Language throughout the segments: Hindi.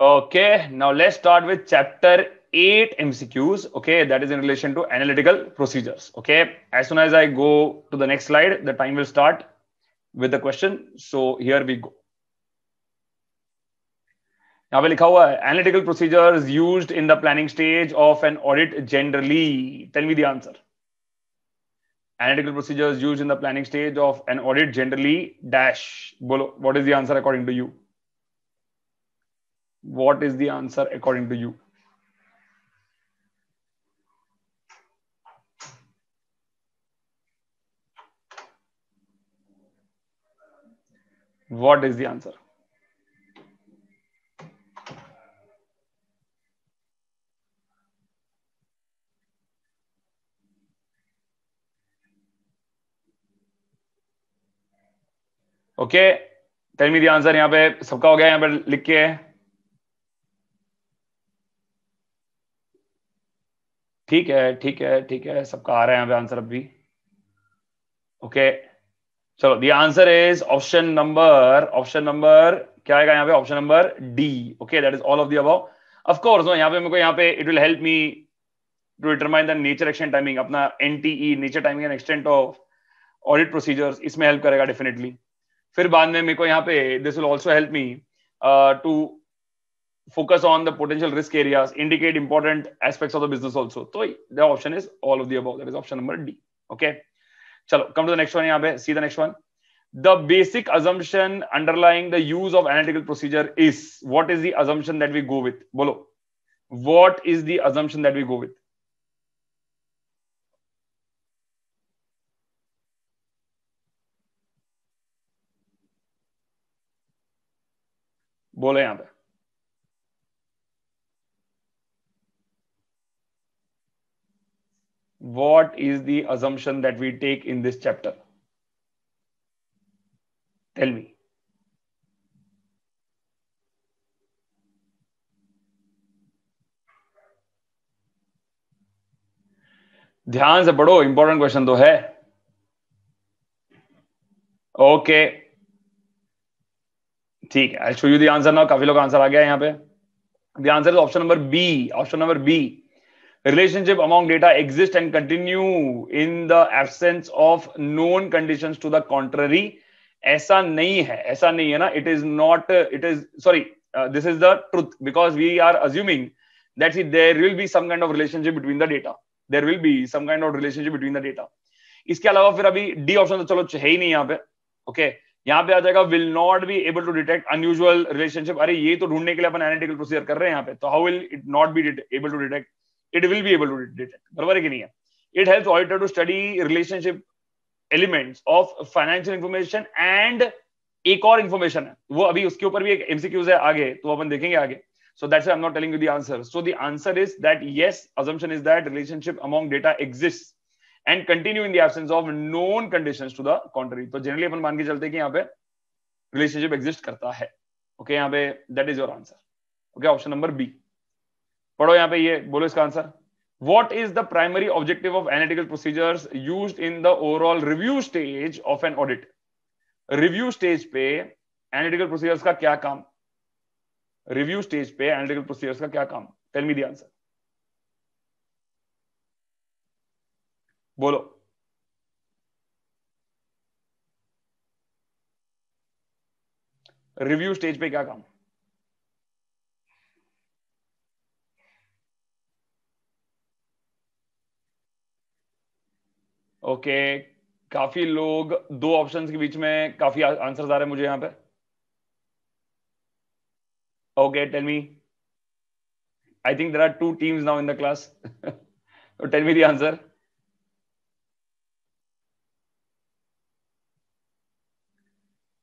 Okay, now let's start with chapter 8 MCQs. Okay, that is in relation to analytical procedures. Okay, as soon as I go to the next slide, the time will start with the question. So here we go. यहाँ पे लिखा हुआ है analytical procedures used in the planning stage of an audit generally tell me the answer analytical procedures used in the planning stage of an audit generally dash बोलो what is the answer according to you what is the answer according to you what is the answer okay tell me the answer यहां पे सबका हो गया यहां पे लिख के ठीक है ठीक है ठीक है सबका आ रहा है यहां पे आंसर अभी ओके चलो the answer is option number option number क्या आएगा यहां पे option number D okay that is all of the above of course course यहाँ पे मेरे को यहां पे it will help me to determine the nature action timing अपना NTE nature timing and extent of audit procedures इसमें हेल्प करेगा डेफिनेटली फिर बाद में मेरे को यहाँ पे this will also help me to focus on the potential risk area indicate important aspect of the business also तो option is all of that is option number D okay चलो कम टू नेक्स्ट वन यहाँ पे see the next one the basic assumption underlying the use of analytical procedure is what is the assumption that we go with बोलो what is the assumption that we go with Bolenda. What is the assumption that we take in this chapter? Tell me. ध्यान से पढ़ो इंपॉर्टेंट क्वेश्चन तो है ओके okay. ठीक है शो यू द आंसर ना काफी लोग आंसर आ गया यहाँ पे answer is option number B option number B relationship among data exist and continue in the absence of known condition to the contrary ऐसा नहीं है ऐसा नहीं है ना it is not it is sorry this is the truth because we are assuming that see there will be some kind of relationship between the data there will be some kind of relationship between the data इसके अलावा फिर अभी डी ऑप्शन तो चलो है ही नहीं यहाँ पे ओके okay? यहां पे आ जाएगा will not be able to detect unusual relationship अरे ये तो ढूंढने के लिए अपन एनालिटिकल प्रोसीजर कर रहे हैं यहाँ पे तो how will it not be able to detect it will be able to detect बराबर है कि नहीं है it help auditor to study relationship elements of financial information and एक और इन्फॉर्मेशन है वो अभी उसके ऊपर भी एक एमसीक्यूज है आगे तो अपन देखेंगे आगे so that's why i'm not telling you the answer so the answer is that yes assumption is that relationship among data exists and continue in the absence of known conditions to the contrary तो जनरली अपन मान के चलते हैं कि यहाँ पे रिलेशनशिप एग्जिस्ट करता है ओके okay, यहाँ पे that is your answer okay option number B पढ़ो यहाँ पे ये बोलो इसका answer what is the primary objective of analytical procedures used in the overall review stage of an audit review stage पे analytical procedures का क्या काम review stage पे analytical procedures का क्या काम tell me the answer बोलो रिव्यू स्टेज पे क्या काम ओके काफी लोग दो ऑप्शंस के बीच में काफी आंसर आ रहे हैं मुझे यहां पे okay tell me I think there are two teams now in the class tell me the answer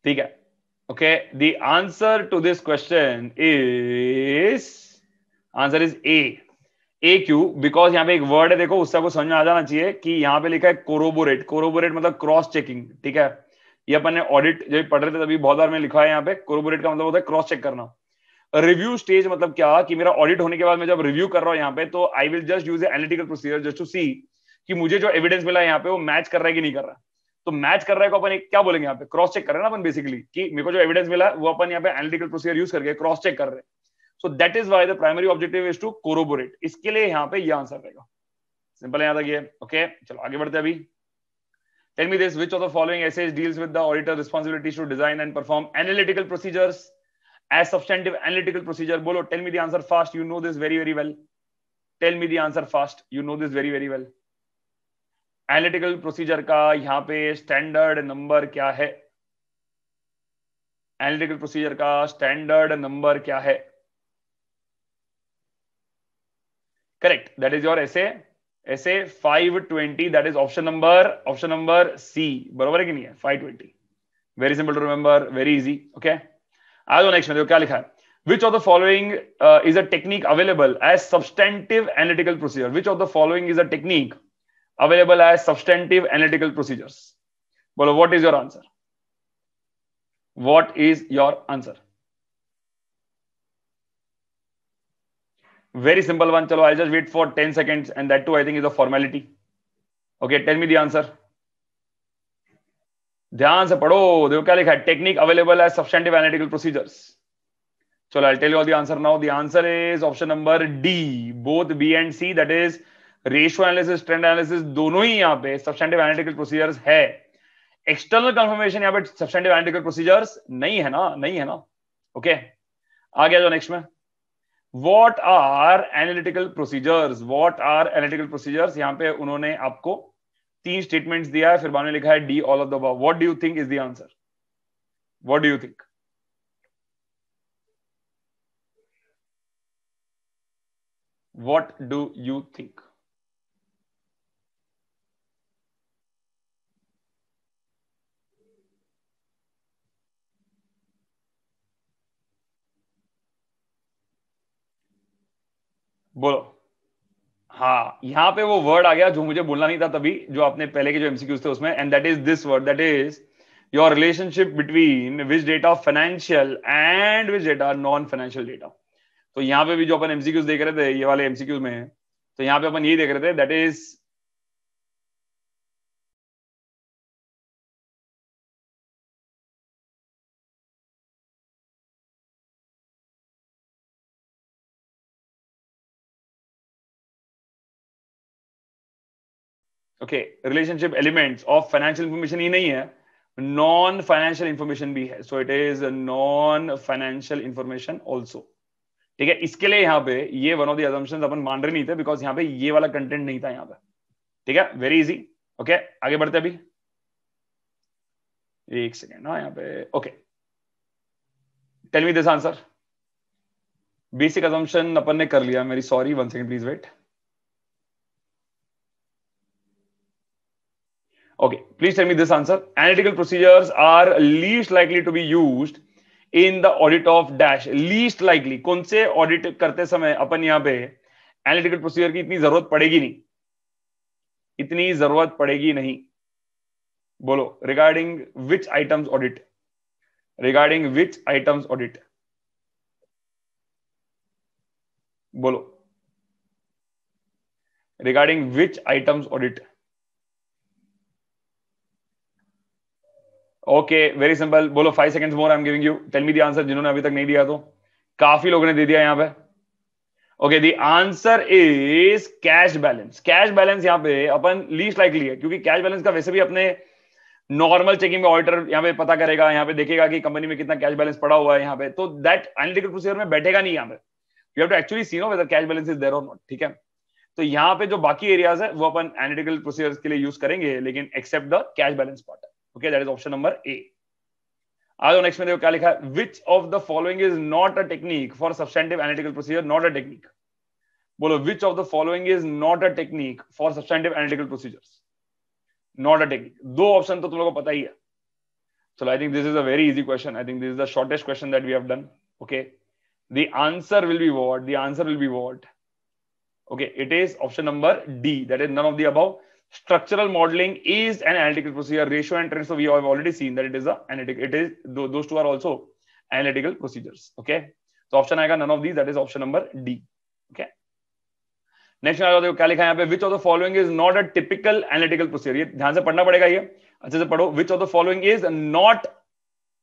ठीक है okay the answer to this question is answer is A A Q because यहाँ पे एक वर्ड है देखो उससे आपको समझ में आ जाना चाहिए कि यहाँ पे लिखा है कोरोबोरेट कोरोबोरेट मतलब क्रॉस चेकिंग ठीक है ये अपन ने ऑडिट जब पढ़ रहे थे तभी बहुत बार मैंने लिखा है यहाँ पे कोरोबोरेट का मतलब होता है क्रॉस चेक करना रिव्यू स्टेज मतलब क्या कि मेरा ऑडिट होने के बाद मैं जब रिव्यू कर रहा हूँ यहाँ पे तो I will just use analytical procedure just to see कि मुझे जो एविडेंस मिला है यहाँ पे वो मैच कर रहा है कि नहीं कर रहा है तो मैच कर रहा है को अपन क्या बोलेंगे यहाँ पे क्रॉस चेक कर रहे हैं ना अपन बेसिकली कि मेरे को जो एविडेंस मिला वो अपन यहाँ पे एनालिटिकल प्रोसीजर यूज करके क्रॉस चेक कर रहे हैं so that is why the primary objective is to corroborate इसके लिए यहाँ पे ये आंसर रहेगा सिंपल यहाँ तक ये ओके चलो आगे बढ़ते अभी Tell me this, which of the following essays deals with the auditor's responsibilities to design and perform analytical procedures as substantive analytical procedure? Bolo, tell me the answer fast. You know this very, very well. Tell me the answer fast. You know this very, very well. Analytical procedure का यहां पे स्टैंडर्ड नंबर क्या है एनालिटिकल प्रोसीजर का स्टैंडर्ड नंबर क्या है करेक्ट दैट इज योर ऐसे ऐसे 520 that is option number option number C बराबर है कि नहीं है 520 very simple to remember very easy okay आज नेक्स्ट में देखो क्या लिखा है which of the following uh, is a technique available as substantive analytical procedure which of the following is a technique available as substantive analytical procedures. what is your answer? What is your answer? Very simple one. Chalo, I'll just wait for 10 seconds. And that too, I think, is a formality. Okay, tell me the answer. ध्यान से पढ़ो देखो क्या लिखा है टेक्निक अवेलेबल है सब्सटेंटिव एनालिटिकल प्रोसीजर्स चलो I tell you all the answer now the answer is option number D both B and C that is ratio analysis trend analysis दोनों ही यहाँ पे सब्सटेंटिव एनालिटिकल प्रोसीजर्स है एक्सटर्नल कंफर्मेशन यहाँ पे सब्सटेंटिव एनालिटिकल प्रोसीजर्स नहीं है ना नहीं है ना ओके okay. आ गया जो नेक्स्ट में what are analytical procedures what are analytical procedures यहाँ पे उन्होंने आपको तीन स्टेटमेंट्स दिया है फिर बाद में लिखा है D all of the above what do you think is the answer what do you think what do you think बोलो हाँ यहाँ पे वो वर्ड आ गया जो मुझे बोलना नहीं था तभी जो आपने पहले के जो एमसीक्यूज थे उसमें and that is this word that is your relationship between which data financial and which data non financial data तो यहाँ पे भी जो अपन एमसीक्यूज देख रहे थे ये वाले एमसीक्यूज में तो यहाँ पे अपन यही देख रहे थे that is okay relationship elements of financial information ही नहीं है नॉन फाइनेंशियल इंफॉर्मेशन भी है so it is non financial information also ठीक है इसके लिए यहाँ पे ये वन ऑफ दशन अपन मान रहे नहीं थे बिकॉज यहाँ पे ये वाला कंटेंट नहीं था यहाँ पे ठीक है वेरी इजी ओके आगे बढ़ते अभी एक सेकेंड हाँ यहाँ पे okay tell me this answer basic assumption अपन ने कर लिया मेरी sorry one second please wait Okay, please tell me this answer. Analytical procedures are least likely to be used in the audit of dash least likely कौन से ऑडिट करते समय अपन यहाँ पे एनालिटिकल प्रोसीजर की इतनी जरूरत पड़ेगी नहीं इतनी जरूरत पड़ेगी नहीं बोलो regarding which items audit regarding which items audit बोलो regarding which items audit okay very simple बोलो five seconds more I am giving you tell me the answer जिन्होंने अभी तक नहीं दिया तो काफी लोगों ने दे दिया यहाँ पे okay the answer is cash balance cash balance यहाँ पे अपन लीस्ट लाइकली है क्योंकि कैश बैलेंस का वैसे भी अपने नॉर्मल चेकिंग में ऑडिटर यहाँ पे पता करेगा यहाँ पे देखेगा कि कंपनी में कितना कैश बैलेंस पड़ा हुआ है यहाँ पे तो दैट एनालिटिकल प्रोसीजर में बैठेगा नहीं यहाँ पे you have to actually see know whether cash balance is there or not ठीक है तो यहाँ पे जो बाकी एरियाज है वो अपन एनालिटिकल प्रोसीजर्स के लिए यूज करेंगे लेकिन except the cash balance part okay that is option number A आ जाओ नेक्स्ट में देखो क्या लिखा है which of the following is not a technique for substantive analytical procedure not a technique बोलो which of the following is not a technique for substantive analytical procedures not a technique दो ऑप्शन तो तुम लोगों को पता ही है चलो I think this is a very easy question I think this is the shortest question that we have done okay the answer will be what the answer will be what okay it is option number D that is none of the above structural modeling is an analytical procedure ratio and transfer so we have already seen that it is a analytic it is those two are also analytical procedures okay so option got none of these that is option number D okay next आ जाओ क्या लिखा है यहाँ पे which of the following is not a typical analytical procedure ये ध्यान से पढ़ना पड़ेगा ये अच्छे से पढ़ो which of the following is not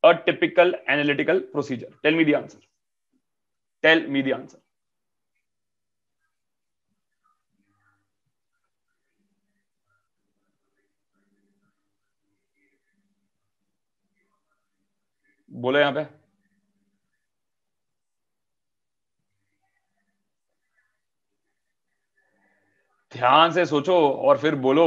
a typical analytical procedure tell me the answer tell me the answer बोलो यहां पे ध्यान से सोचो और फिर बोलो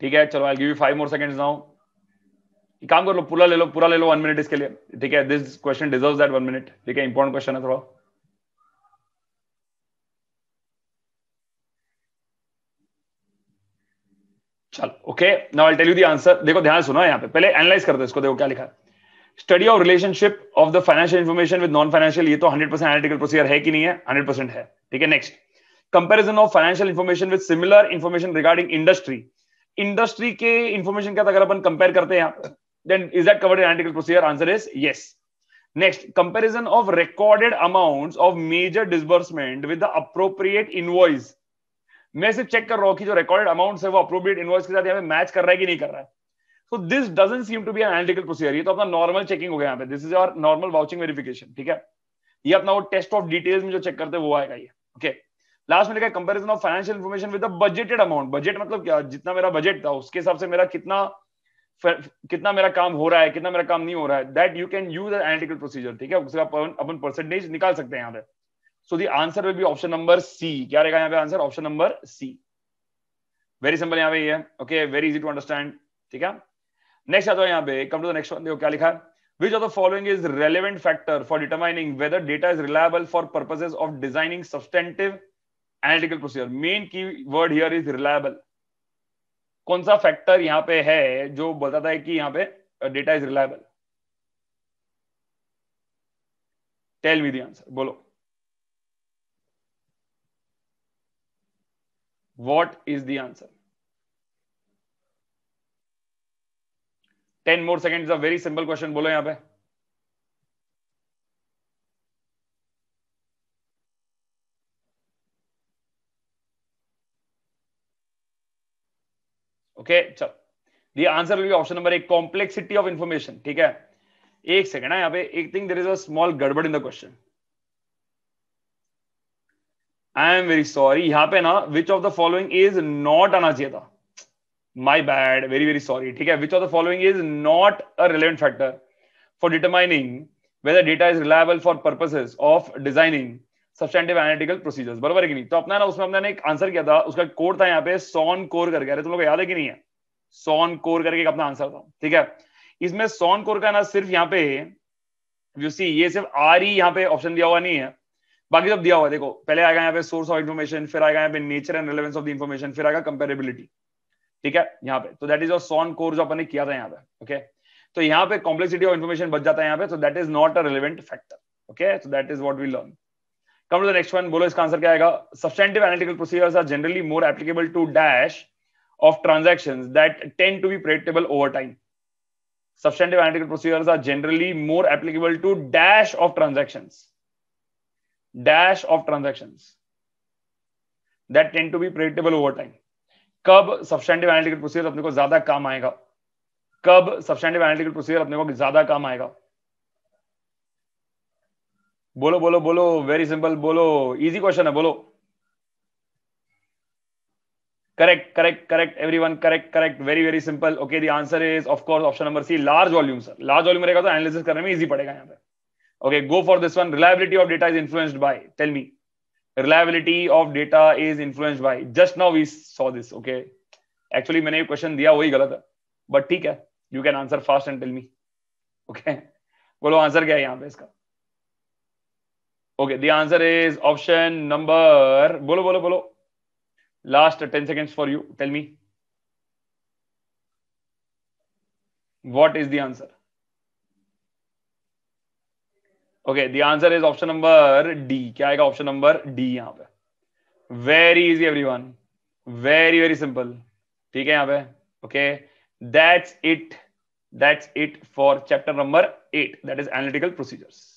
ठीक है चलो I give you five more second now काम कर लो पूरा ले लो पूरा ले लो वन मिनट इसके लिए ठीक है this question deserve that one minute ठीक है इंपॉर्टेंट क्वेश्चन है थोड़ा चलो okay now I tell you the answer देखो ध्यान सुनो यहाँ पे पहले एनालाइज करते हैं इसको देखो क्या लिखा है study of relationship of the financial information with non financial ये तो 100 एनालिटिकल प्रोसीजर है कि नहीं है 100 है ठीक है next comparison of financial information with similar information regarding industry industry के इन्फॉर्मेशन साथ अगर अपन कंपेयर करते हैं then is that covered in analytical procedure answer is yes next comparison of recorded amounts of major disbursement with the appropriate invoice मैं सिर्फ चेक कर रहा हूँ कि जो रिकॉर्ड अमाउंट है वो अप्रोप्रिएट इनवॉइस के साथ यहाँ पे मैच कर रहा है कि नहीं कर रहा है so this doesn't seem to be analytical procedure ये तो अपना नॉर्मल चेकिंग हो गया यहाँ पे this is our normal vouching verification ठीक है ये अपना वो टेस्ट ऑफ डिटेल्स में जो चेक करते हैं वो आएगा ये ओके लास्ट में लिखा है comparison of financial information with budgeted amount budget मतलब क्या जितना मेरा बजट था उसके हिसाब से मेरा कितना कितना मेरा काम हो रहा है कितना मेरा काम नहीं हो रहा है that you can use analytical procedure ठीक है उसका अपन परसेंटेज निकाल सकते हैं यहाँ पे so the answer will be option number C क्या रहेगा यहाँ पे answer option number C very simple यहाँ पे ये okay very easy to understand ठीक है नेक्स्ट आता है यहाँ पे कम टू द नेक्स्ट देखो क्या लिखा है which of the following is relevant factor for determining whether data is reliable for purposes of designing substantive analytical procedure main key word here is reliable कौन सा factor यहाँ पे है जो बोलता था कि यहाँ पे data is reliable? Tell me the answer. बोलो what is the answer ten more second a very simple question बोलो यहां पर ओके चल the answer will be option number एक कॉम्प्लेक्सिटी ऑफ इन्फॉर्मेशन ठीक है एक सेकंड है हाँ, यहाँ पे एक thing there is a small गड़बड़ in the question I am very sorry यहाँ पे ना which of the following is not आना चाहिए था my bad very very sorry ठीक है which of the following is not a relevant factor for determining whether data is reliable for purposes of designing substantive analytical procedures बराबर है कि नहीं तो अपना ना उसमें अपना एक आंसर किया था उसका कोड था यहाँ पे सॉन कोर करके अरे तुम लोग याद है कि नहीं है सॉन कोर करके एक अपना आंसर था ठीक है इसमें सॉन कोर का ना सिर्फ यहाँ पे यू सी ये सिर्फ आर ही e यहाँ पे ऑप्शन दिया हुआ नहीं है बाकी सब दिया हुआ है देखो पहले आएगा यहाँ पे सोर्स ऑफ इन्फॉर्मेशन फिर आएगा यहाँ पे nature and relevance of the information फिर आएगा कंपेरेबिलिटी ठीक है यहाँ पे तो दैट इज सॉन कोर जो अपन ने किया था यहाँ पे ओके तो यहाँ पे कॉम्प्लेक्सिटी ऑफ इन्फॉर्मेशन बच जाता है यहाँ पे so that is not a relevant factor okay so that is what we learn come to the next one बोलो इसका आंसर क्या आएगा substantive analytical procedures are generally more applicable to dash of transaction that tend to be predictable over time Substantive analytical procedures are generally more applicable to dash of transactions dash of transaction that tend to be predictable over time कब सब्सटैंडिव एनालिटिकल प्रोसीजर अपने को ज्यादा काम आएगा कब सब्सटैंडिव एनालिटिकल प्रोसीजर अपने को ज्यादा काम आएगा बोलो बोलो बोलो वेरी सिंपल बोलो इजी क्वेश्चन है बोलो correct correct correct everyone correct correct very very simple okay the answer is of course option number C large volume sir large volume रहेगा तो एनालिसिस करने में इजी पड़ेगा यहां पर Okay, go for this one. Reliability of data is influenced by. Tell me. Reliability of data is influenced by. Just now we saw this. Okay. Actually, maine ye question diya वही galat hai but theek hai you can answer fast and tell me okay bolo answer kya hai yahan pe iska okay the answer is option number bolo bolo bolo last 10 seconds for you tell me what is the answer okay the answer is option number D क्या आएगा ऑप्शन नंबर डी यहां पे very easy everyone very very simple ठीक है यहां पे okay that's it that's it for chapter number eight that is analytical procedures